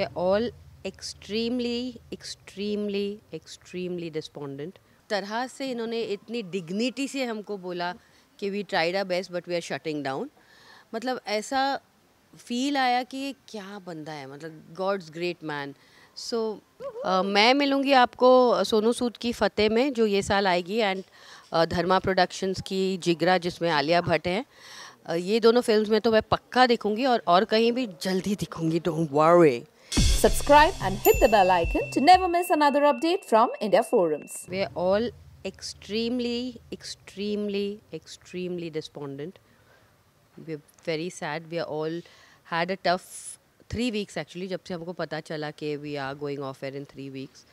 Are all extremely, extremely, extremely despondent. तरह से इन्होंने इतनी डिग्निटी से हमको बोला कि we tried our best but we are shutting down मतलब ऐसा फील आया कि ये क्या बंदा है मतलब गॉड्स ग्रेट मैन सो मैं मिलूँगी आपको सोनू सूद की फ़तेह में जो ये साल आएगी एंड uh, धर्मा प्रोडक्शंस की जिगरा जिसमें आलिया भट्ट हैं uh, ये दोनों फिल्म्स में तो मैं पक्का दिखूँगी और और कहीं भी जल्दी दिखूँगी don't worry Subscribe and hit the bell icon to never miss another update from India Forums. We are all extremely, extremely, extremely despondent. We are very sad. We are all had a tough three weeks actually. जब से हमको पता चला कि we are going off air in three weeks.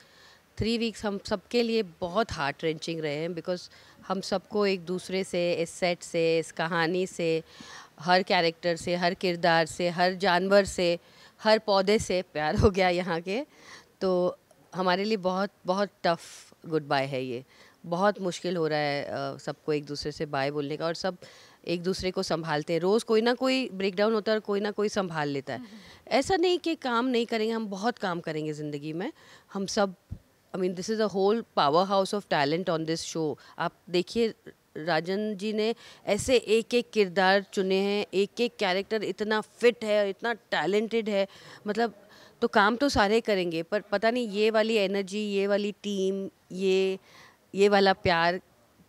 Three weeks हम सबके लिए बहुत हार्ट रेंचिंग रहे हैं बिकॉज हम सबको एक दूसरे से इस सेट से इस कहानी से हर कैरेक्टर से हर किरदार से हर जानवर से हर पौधे से प्यार हो गया यहाँ के तो हमारे लिए बहुत बहुत टफ गुड बाय है ये बहुत मुश्किल हो रहा है सबको एक दूसरे से बाय बोलने का और सब एक दूसरे को संभालते हैं रोज़ कोई ना कोई ब्रेकडाउन होता है और कोई ना कोई संभाल लेता है ऐसा नहीं कि काम नहीं करेंगे हम बहुत काम करेंगे ज़िंदगी में हम सब I mean this is a whole power house of talent on this show आप देखिए राजन जी ने ऐसे एक एक किरदार चुने हैं एक एक कैरेक्टर इतना फिट है और इतना टैलेंटेड है मतलब तो काम तो सारे करेंगे पर पता नहीं ये वाली एनर्जी ये वाली टीम ये ये वाला प्यार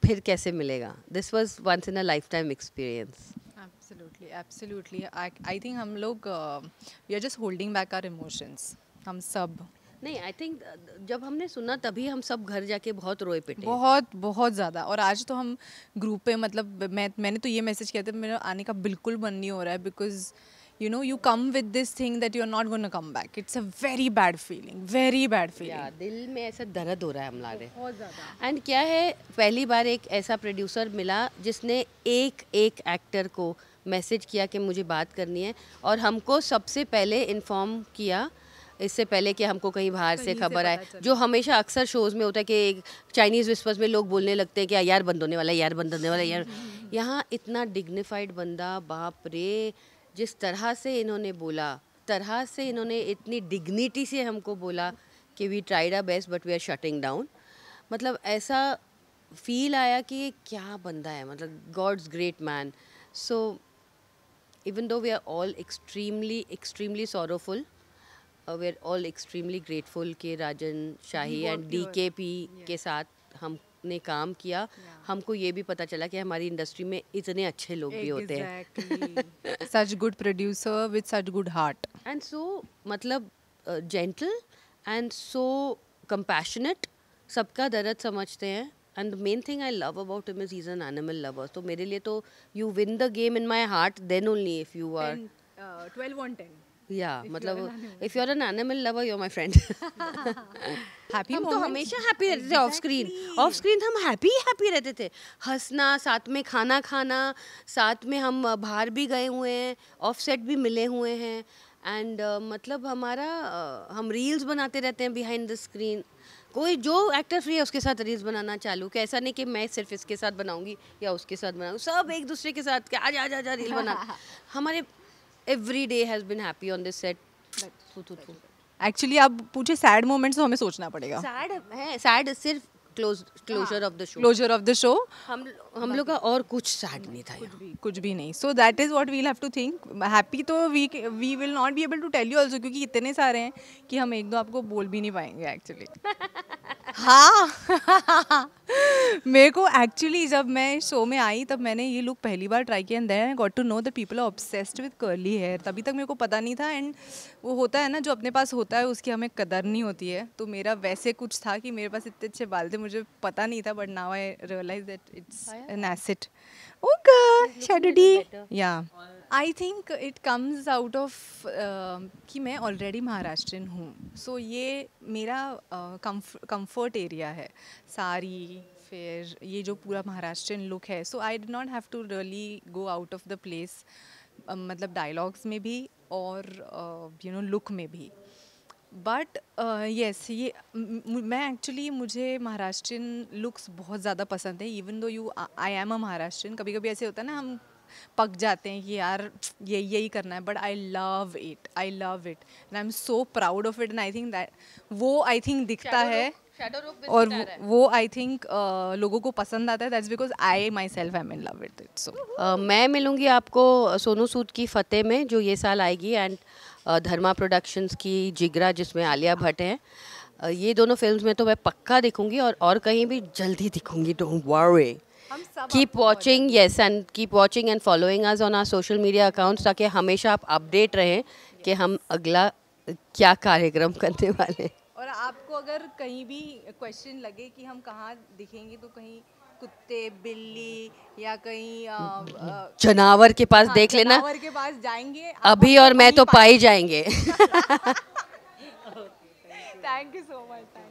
फिर कैसे मिलेगा this was once in a lifetime experience absolutely absolutely I think हम लोग we are just holding back our emotions हम सब नहीं आई थिंक uh, जब हमने सुना तभी हम सब घर जाके बहुत रोए पिटे बहुत बहुत ज़्यादा और आज तो हम ग्रुप पे मतलब मैं मैंने तो ये मैसेज किया था मेरा आने का बिल्कुल मन नहीं हो रहा है because you know you come with this thing that you are not to come back it's a very very bad feeling bad feeling दिल में ऐसा दर्द हो रहा है हम ला रहे एंड क्या है पहली बार एक ऐसा प्रोड्यूसर मिला जिसने एक एक एक्टर को मैसेज किया कि मुझे बात करनी है और हमको सबसे पहले इन्फॉर्म किया इससे पहले कि हमको कहीं बाहर से खबर आए जो हमेशा अक्सर शोज़ में होता है कि चाइनीज़ विस्पर्स में लोग बोलने लगते हैं कि यार बंद होने वाला यार बंद होने वाला यार यहाँ इतना डिग्निफाइड बंदा बाप रे जिस तरह से इन्होंने बोला तरह से इन्होंने इतनी डिग्निटी से हमको बोला कि we tried our best but we are shutting down मतलब ऐसा फील आया कि ये क्या बंदा है मतलब God's great man so even though we are all extremely extremely sorrowful we are all extremely grateful के Rajan Shahi and D K P के साथ हमने काम किया yeah. हमको ये भी पता चला कि हमारी इंडस्ट्री में इतने अच्छे लोग exactly. भी होते हैं such good producer with such good heart and so मतलब जेंटल एंड सो कम्पैशनेट सबका दर्द समझते हैं and main thing I love about him is is an animal lover तो मेरे लिए तो you win the game in my heart then only if you are twelve on ten या मतलब if you are an animal lover you are my friend happy हम तो हमेशा happy रहते थे ऑफ स्क्रीन ऑफ स्क्रीन हम happy happy रहते थे हंसना साथ में खाना खाना साथ में हम बाहर भी गए हुए हैं ऑफ सेट भी मिले हुए हैं एंड uh, मतलब हमारा uh, हम रील्स बनाते रहते हैं बिहाइंड द स्क्रीन कोई जो एक्टर फ्री है उसके साथ रील्स बनाना चालू कि ऐसा नहीं कि मैं सिर्फ इसके साथ बनाऊंगी या उसके साथ बनाऊँ सब एक दूसरे के साथ कि आजा आजा रील बना हमारे every day has been happy on this set actually आप पूछे सैड मोमेंट्स तो हमें सोचना पड़ेगा सैड है सैड सिर्फ closure of the show closure of the show हम हम लोग का और कुछ सैड नहीं था कुछ भी, कुछ भी नहीं so that is what we'll have to think happy तो we we will not be able to tell you also क्योंकि इतने सारे हैं कि हम एक दो आपको बोल भी नहीं पाएंगे एक्चुअली हाँ मेरे को एक्चुअली जब मैं शो में आई तब मैंने ये लुक पहली बार ट्राई किया and then I got to know the people are obsessed with curly hair तभी तक मेरे को पता नहीं था एंड वो होता है ना जो अपने पास होता है उसकी हमें कदर नहीं होती है तो मेरा वैसे कुछ था कि मेरे पास इतने अच्छे बाल थे मुझे पता नहीं था but now I realise that it's an asset okay या I think it comes out of कि मैं ऑलरेडी महाराष्ट्रियन हूँ सो so, ये मेरा कम्फर्ट uh, एरिया है सारी फिर ये जो पूरा महाराष्ट्रियन लुक है so I did not have to really go out of the place मतलब डायलॉग्स में भी और यू नो लुक में भी बट यस uh, yes, ये मैं एक्चुअली मुझे महाराष्ट्रियन लुक्स बहुत ज़्यादा पसंद है even though you I am a Maharashtrian कभी कभी ऐसे होता है ना हम पक जाते हैं कि यार ये यही करना है but I love it I love it and I am so proud of it and I think that वो आई थिंक दिखता है और वो आई थिंक uh, लोगों को पसंद आता है that's because I myself I in love it so मैं मिलूंगी आपको सोनू सूद की फतेह में जो ये साल आएगी एंड uh, धर्मा प्रोडक्शंस की जिगरा जिसमें आलिया भट्ट हैं uh, ये दोनों फिल्म में तो मैं पक्का दिखूंगी और और कहीं भी जल्दी दिखूंगी don't worry keep watching yes and keep watching and following us on our social media accounts ताकि हमेशा आप अपडेट रहें कि हम अगला uh, क्या कार्यक्रम करने वाले हैं आपको अगर कहीं भी क्वेश्चन लगे कि हम कहाँ दिखेंगे तो कहीं कुत्ते बिल्ली या कहीं जानवर के पास हाँ, देख लेना के पास जाएंगे अभी और मैं तो पाई जाएंगे थैंक यू सो मच